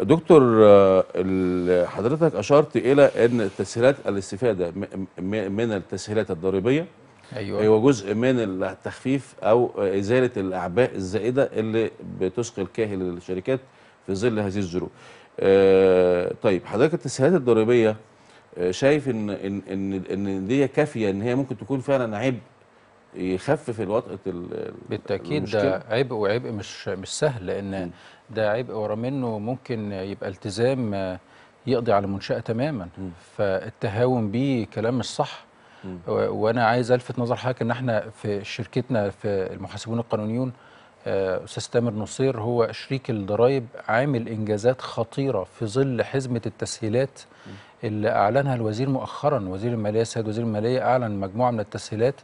دكتور آه، حضرتك اشرت الى ان تسهيلات الاستفاده من التسهيلات الضريبيه ايوه هو جزء من التخفيف او ازاله الاعباء الزائده اللي بتسقي الكاهل للشركات في ظل هذه الظروف. آه، طيب حضرتك التسهيلات الضريبيه آه، شايف ان ان ان ان دي كافيه ان هي ممكن تكون فعلا عبء يخفف الوطأة بالتأكيد ده عبء وعبء مش مش سهل لأن ده عبء ورا منه ممكن يبقى التزام يقضي على المنشأة تماما م. فالتهاون بيه كلام مش صح م. وأنا عايز ألفت نظر حضرتك إن احنا في شركتنا في المحاسبون القانونيون آه، أستاذ تامر نصير هو شريك الضرايب عامل إنجازات خطيرة في ظل حزمة التسهيلات م. اللي أعلنها الوزير مؤخرا وزير المالية السيد وزير المالية أعلن مجموعة من التسهيلات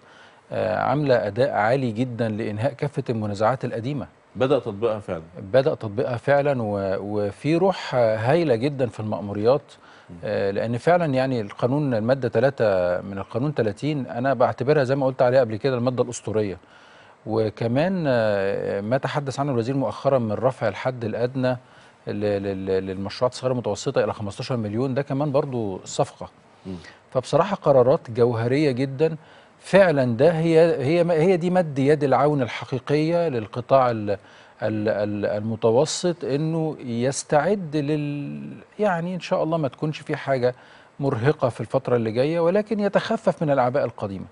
آه، عامله اداء عالي جدا لانهاء كافه المنازعات القديمه بدأ تطبيقها فعلا بدأ تطبيقها فعلا وفي روح هايلة جدا في المأموريات آه، لأن فعلا يعني القانون المادة 3 من القانون 30 أنا بعتبرها زي ما قلت عليها قبل كده المادة الأسطورية وكمان آه، ما تحدث عنه الوزير مؤخرا من رفع الحد الأدنى للمشروعات الصغيرة المتوسطة إلى 15 مليون ده كمان برضو صفقة فبصراحة قرارات جوهرية جدا فعلا ده هي هي هي دي مد يد العون الحقيقيه للقطاع ال المتوسط انه يستعد لل يعني ان شاء الله ما تكونش في حاجه مرهقه في الفتره اللي جايه ولكن يتخفف من الاعباء القديمه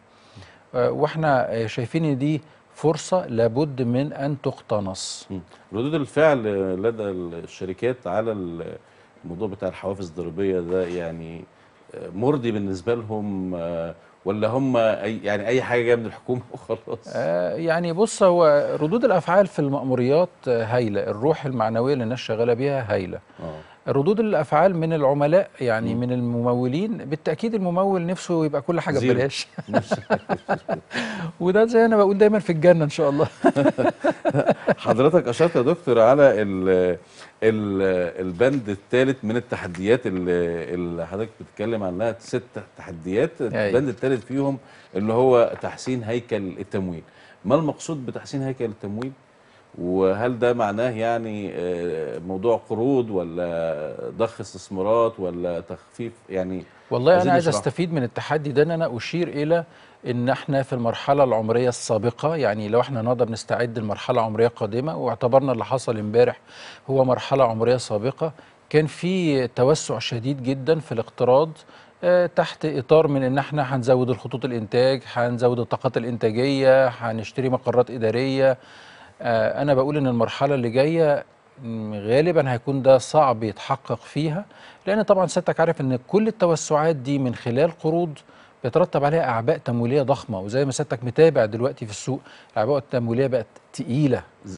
آه، واحنا شايفين ان دي فرصه لابد من ان تقتنص ردود الفعل لدى الشركات على الموضوع بتاع الحوافز الضريبيه ده يعني آه، مرضي بالنسبه لهم آه، ولا هم أي يعني اي حاجه جايه من الحكومه وخلاص آه يعني بص هو ردود الافعال في المأموريات هايله الروح المعنويه اللي الناس شغاله بيها هايله آه. ردود الافعال من العملاء يعني م. من الممولين بالتاكيد الممول نفسه يبقى كل حاجه ببلاش وده زي انا بقول دايما في الجنه ان شاء الله حضرتك اشرت يا دكتور على الـ البند الثالث من التحديات اللي حضرتك بتتكلم عنها ست تحديات أيوة. البند الثالث وارد فيهم اللي هو تحسين هيكل التمويل ما المقصود بتحسين هيكل التمويل وهل ده معناه يعني آه، موضوع قروض ولا ضخ استثمارات ولا تخفيف يعني والله انا عايز استفيد من التحدي ده ان انا اشير الى ان احنا في المرحله العمريه السابقه يعني لو احنا النهارده بنستعد لمرحله عمريه قادمه واعتبرنا اللي حصل امبارح هو مرحله عمريه سابقه كان في توسع شديد جدا في الاقتراض آه، تحت اطار من ان احنا هنزود الخطوط الانتاج هنزود الطاقات الانتاجيه هنشتري مقرات اداريه آه، انا بقول ان المرحله اللي جايه غالبا هيكون ده صعب يتحقق فيها لان طبعا سيادتك عارف ان كل التوسعات دي من خلال قروض بيترتب عليها اعباء تمويليه ضخمه وزي ما سيادتك متابع دلوقتي في السوق الاعباء التمويليه بقت تقيله